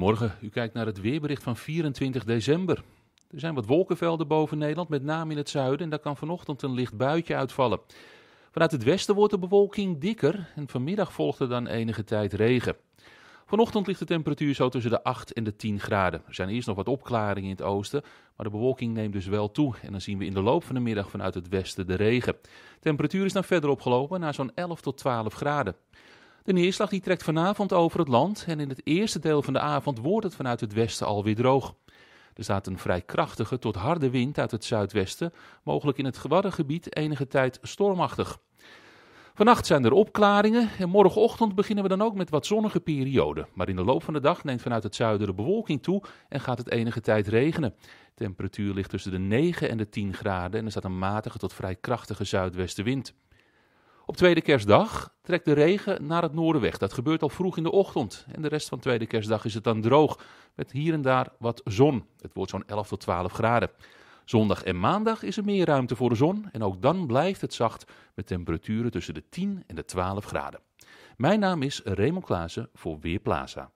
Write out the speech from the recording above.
Goedemorgen, u kijkt naar het weerbericht van 24 december. Er zijn wat wolkenvelden boven Nederland, met name in het zuiden, en daar kan vanochtend een licht buitje uitvallen. Vanuit het westen wordt de bewolking dikker en vanmiddag volgt er dan enige tijd regen. Vanochtend ligt de temperatuur zo tussen de 8 en de 10 graden. Er zijn eerst nog wat opklaringen in het oosten, maar de bewolking neemt dus wel toe. En dan zien we in de loop van de middag vanuit het westen de regen. De temperatuur is dan verder opgelopen naar zo'n 11 tot 12 graden. De neerslag die trekt vanavond over het land en in het eerste deel van de avond wordt het vanuit het westen alweer droog. Er staat een vrij krachtige tot harde wind uit het zuidwesten, mogelijk in het gebied enige tijd stormachtig. Vannacht zijn er opklaringen en morgenochtend beginnen we dan ook met wat zonnige perioden. Maar in de loop van de dag neemt vanuit het zuiden de bewolking toe en gaat het enige tijd regenen. De temperatuur ligt tussen de 9 en de 10 graden en er staat een matige tot vrij krachtige zuidwestenwind. Op tweede kerstdag trekt de regen naar het noorden weg. Dat gebeurt al vroeg in de ochtend. En de rest van tweede kerstdag is het dan droog, met hier en daar wat zon. Het wordt zo'n 11 tot 12 graden. Zondag en maandag is er meer ruimte voor de zon en ook dan blijft het zacht met temperaturen tussen de 10 en de 12 graden. Mijn naam is Raymond Klaassen voor Weerplaza.